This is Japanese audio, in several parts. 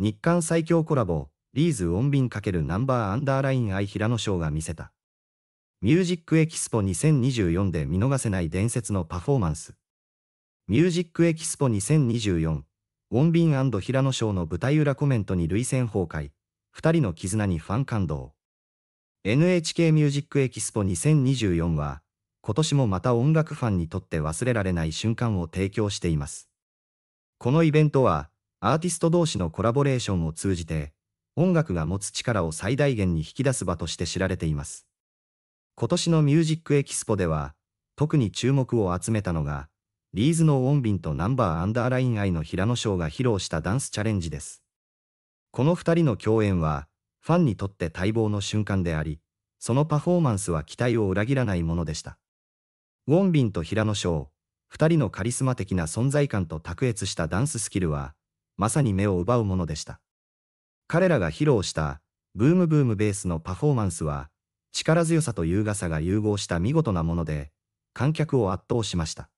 日韓最強コラボ、リーズオンビン×ナンバーアンダーラインアノ平野翔が見せた。ミュージックエキスポ2024で見逃せない伝説のパフォーマンス。ミュージックエキスポ2024、ラノ平野翔の舞台裏コメントに累戦崩壊、二人の絆にファン感動。NHK ミュージックエキスポ2024は、今年もまた音楽ファンにとって忘れられない瞬間を提供しています。このイベントは、アーティスト同士のコラボレーションを通じて、音楽が持つ力を最大限に引き出す場として知られています。今年のミュージックエキスポでは、特に注目を集めたのが、リーズの音ンとナンバーアンダーライン愛の平野翔が披露したダンスチャレンジです。この二人の共演は、ファンにとって待望の瞬間であり、そのパフォーマンスは期待を裏切らないものでした。ウォンビンと平野翔、二人のカリスマ的な存在感と卓越したダンススキルは、まさに目を奪うものでした。彼らが披露した、ブームブームベースのパフォーマンスは、力強さと優雅さが融合した見事なもので、観客を圧倒しました。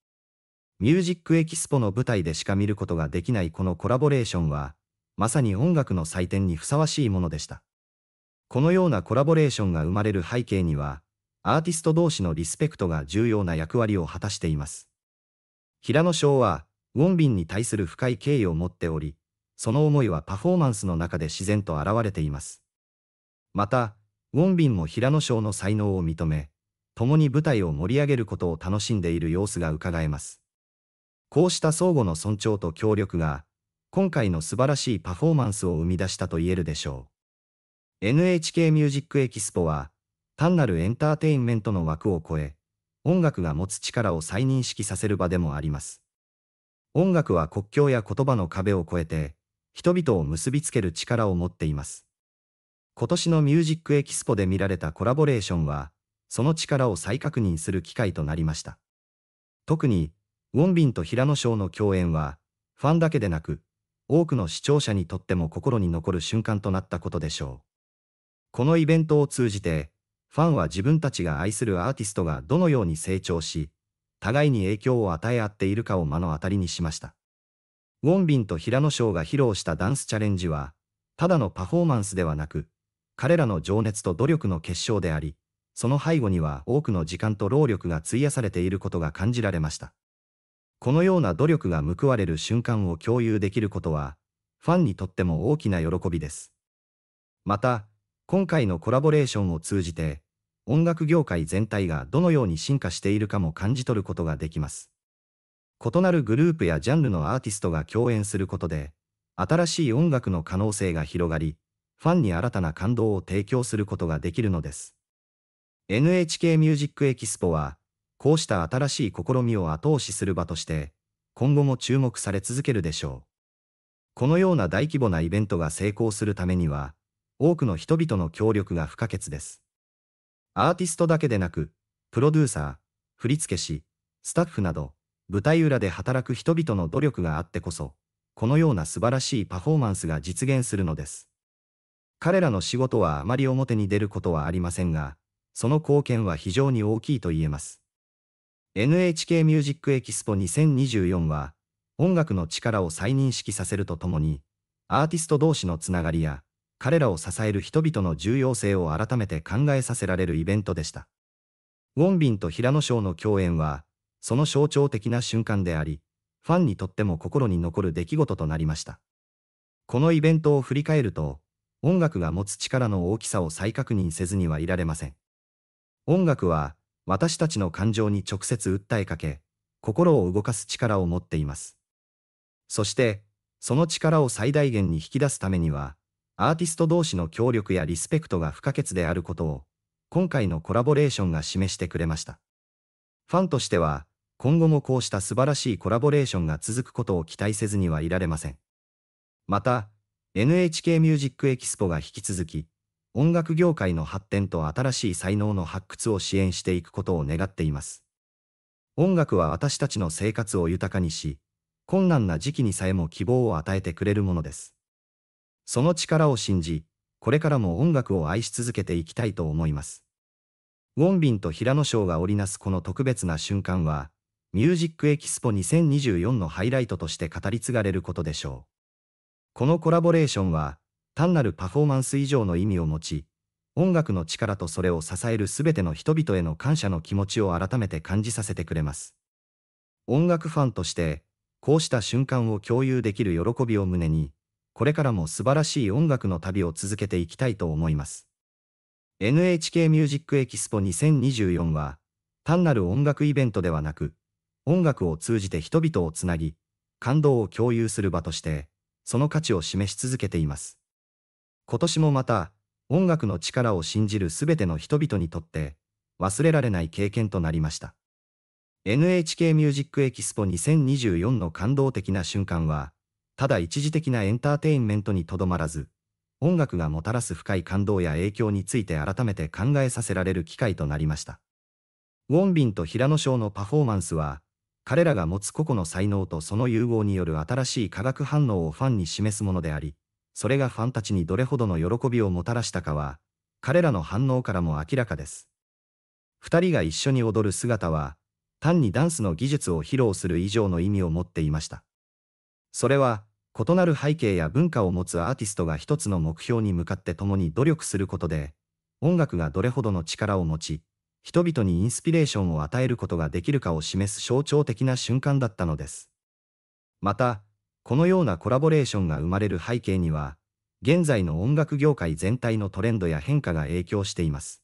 ミュージックエキスポの舞台でしか見ることができないこのコラボレーションは、まさに音楽の祭典にふさわしいものでした。このようなコラボレーションが生まれる背景には、アーティスト同士のリスペクトが重要な役割を果たしています。平野翔は、ウォンビンに対する深い敬意を持っており、その思いはパフォーマンスの中で自然と現れています。また、ウォンビンも平野翔の才能を認め、共に舞台を盛り上げることを楽しんでいる様子が伺えます。こうした相互の尊重と協力が、今回の素晴らしいパフォーマンスを生み出したと言えるでしょう。NHK ミュージックエキスポは、単なるエンターテインメントの枠を超え、音楽が持つ力を再認識させる場でもあります。音楽は国境や言葉の壁を越えて、人々を結びつける力を持っています。今年のミュージックエキスポで見られたコラボレーションは、その力を再確認する機会となりました。特に、ウォンビンと平野翔の共演は、ファンだけでなく、多くの視聴者にとっても心に残る瞬間となったことでしょう。このイベントを通じて、ファンは自分たちが愛するアーティストがどのように成長し、互いに影響を与え合っているかを目の当たりにしました。ウォンビンと平野翔が披露したダンスチャレンジは、ただのパフォーマンスではなく、彼らの情熱と努力の結晶であり、その背後には多くの時間と労力が費やされていることが感じられました。このような努力が報われる瞬間を共有できることは、ファンにとっても大きな喜びです。また、今回のコラボレーションを通じて、音楽業界全体がどのように進化しているかも感じ取ることができます。異なるグループやジャンルのアーティストが共演することで、新しい音楽の可能性が広がり、ファンに新たな感動を提供することができるのです。NHK ミュージックエキスポは、こうした新しい試みを後押しする場として、今後も注目され続けるでしょう。このような大規模なイベントが成功するためには、多くの人々の協力が不可欠です。アーティストだけでなく、プロデューサー、振付師、スタッフなど、舞台裏で働く人々の努力があってこそ、このような素晴らしいパフォーマンスが実現するのです。彼らの仕事はあまり表に出ることはありませんが、その貢献は非常に大きいと言えます。NHK ミュージックエキスポ2024は、音楽の力を再認識させるとともに、アーティスト同士のつながりや、彼らを支える人々の重要性を改めて考えさせられるイベントでした。ウォンビンと平野翔の共演は、その象徴的な瞬間であり、ファンにとっても心に残る出来事となりました。このイベントを振り返ると、音楽が持つ力の大きさを再確認せずにはいられません。音楽は、私たちの感情に直接訴えかけ、心を動かす力を持っています。そして、その力を最大限に引き出すためには、アーティスト同士の協力やリスペクトが不可欠であることを、今回のコラボレーションが示してくれました。ファンとしては、今後もこうした素晴らしいコラボレーションが続くことを期待せずにはいられません。また、NHK ミュージックエキスポが引き続き、音楽業界の発展と新しい才能の発掘を支援していくことを願っています。音楽は私たちの生活を豊かにし、困難な時期にさえも希望を与えてくれるものです。その力を信じ、これからも音楽を愛し続けていきたいと思います。ウォンビンと平野翔が織りなすこの特別な瞬間は、ミュージックエキスポ2024のハイライトとして語り継がれることでしょう。このコラボレーションは、単なるパフォーマンス以上の意味を持ち、音楽の力とそれを支えるすべての人々への感謝の気持ちを改めて感じさせてくれます。音楽ファンとして、こうした瞬間を共有できる喜びを胸に、これからも素晴らしい音楽の旅を続けていきたいと思います。NHK ミュージックエキスポ2024は、単なる音楽イベントではなく、音楽を通じて人々をつなぎ、感動を共有する場として、その価値を示し続けています。今年もまた、音楽の力を信じるすべての人々にとって、忘れられない経験となりました。NHK ミュージックエキスポ2024の感動的な瞬間は、ただ一時的なエンターテインメントにとどまらず、音楽がもたらす深い感動や影響について改めて考えさせられる機会となりました。ウォンビンと平野翔のパフォーマンスは、彼らが持つ個々の才能とその融合による新しい化学反応をファンに示すものであり、それがファンたちにどれほどの喜びをもたらしたかは、彼らの反応からも明らかです。二人が一緒に踊る姿は、単にダンスの技術を披露する以上の意味を持っていました。それは、異なる背景や文化を持つアーティストが一つの目標に向かって共に努力することで、音楽がどれほどの力を持ち、人々にインスピレーションを与えることができるかを示す象徴的な瞬間だったのです。また、このようなコラボレーションが生まれる背景には、現在の音楽業界全体のトレンドや変化が影響しています。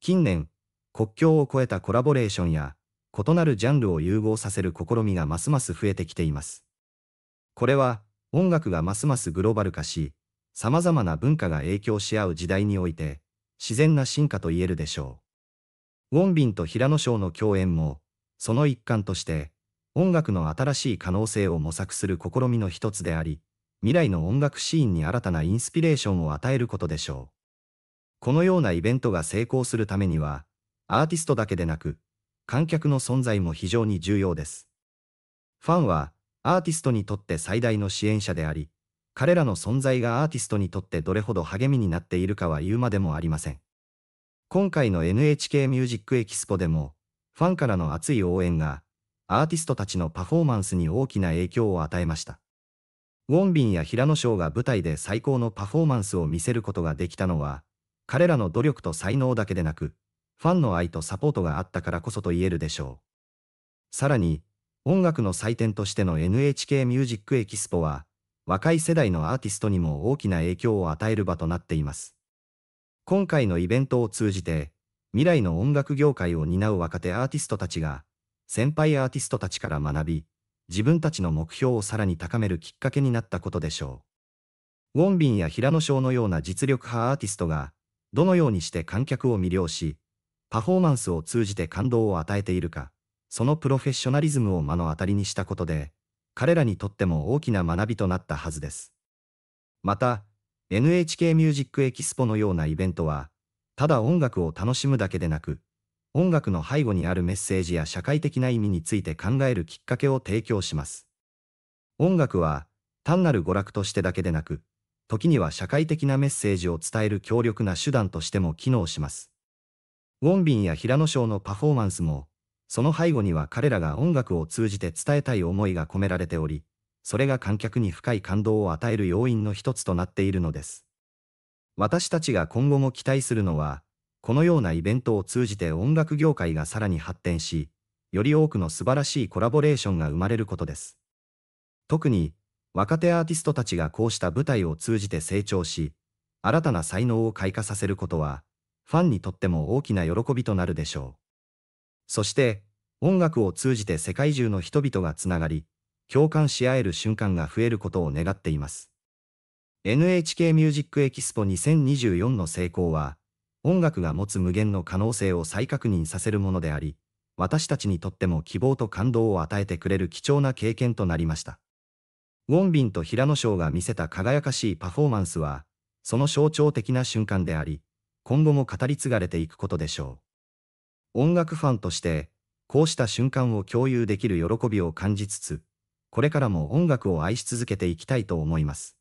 近年、国境を越えたコラボレーションや、異なるジャンルを融合させる試みがますます増えてきています。これは音楽がますますグローバル化し、様々な文化が影響し合う時代において、自然な進化と言えるでしょう。ウォンビンと平野翔の共演も、その一環として、音楽の新しい可能性を模索する試みの一つであり、未来の音楽シーンに新たなインスピレーションを与えることでしょう。このようなイベントが成功するためには、アーティストだけでなく、観客の存在も非常に重要です。ファンは、アーティストにとって最大の支援者であり、彼らの存在がアーティストにとってどれほど励みになっているかは言うまでもありません。今回の NHK ミュージックエキスポでも、ファンからの熱い応援が、アーティストたちのパフォーマンスに大きな影響を与えました。ウォンビンや平野翔が舞台で最高のパフォーマンスを見せることができたのは、彼らの努力と才能だけでなく、ファンの愛とサポートがあったからこそと言えるでしょう。さらに、音楽の祭典としての NHK ミュージックエキスポは、若い世代のアーティストにも大きな影響を与える場となっています。今回のイベントを通じて、未来の音楽業界を担う若手アーティストたちが、先輩アーティストたちから学び、自分たちの目標をさらに高めるきっかけになったことでしょう。ウォンビンや平野翔のような実力派アーティストが、どのようにして観客を魅了し、パフォーマンスを通じて感動を与えているか。そのプロフェッショナリズムを目の当たりにしたことで、彼らにとっても大きな学びとなったはずです。また、NHK ミュージックエキスポのようなイベントは、ただ音楽を楽しむだけでなく、音楽の背後にあるメッセージや社会的な意味について考えるきっかけを提供します。音楽は、単なる娯楽としてだけでなく、時には社会的なメッセージを伝える強力な手段としても機能します。ウォンビンや平野賞のパフォーマンスも、その背後には彼らが音楽を通じて伝えたい思いが込められており、それが観客に深い感動を与える要因の一つとなっているのです。私たちが今後も期待するのは、このようなイベントを通じて音楽業界がさらに発展し、より多くの素晴らしいコラボレーションが生まれることです。特に、若手アーティストたちがこうした舞台を通じて成長し、新たな才能を開花させることは、ファンにとっても大きな喜びとなるでしょう。そして、音楽を通じて世界中の人々がつながり、共感し合える瞬間が増えることを願っています。NHK ミュージックエキスポ2024の成功は、音楽が持つ無限の可能性を再確認させるものであり、私たちにとっても希望と感動を与えてくれる貴重な経験となりました。ウォンビンと平野翔が見せた輝かしいパフォーマンスは、その象徴的な瞬間であり、今後も語り継がれていくことでしょう。音楽ファンとして、こうした瞬間を共有できる喜びを感じつつ、これからも音楽を愛し続けていきたいと思います。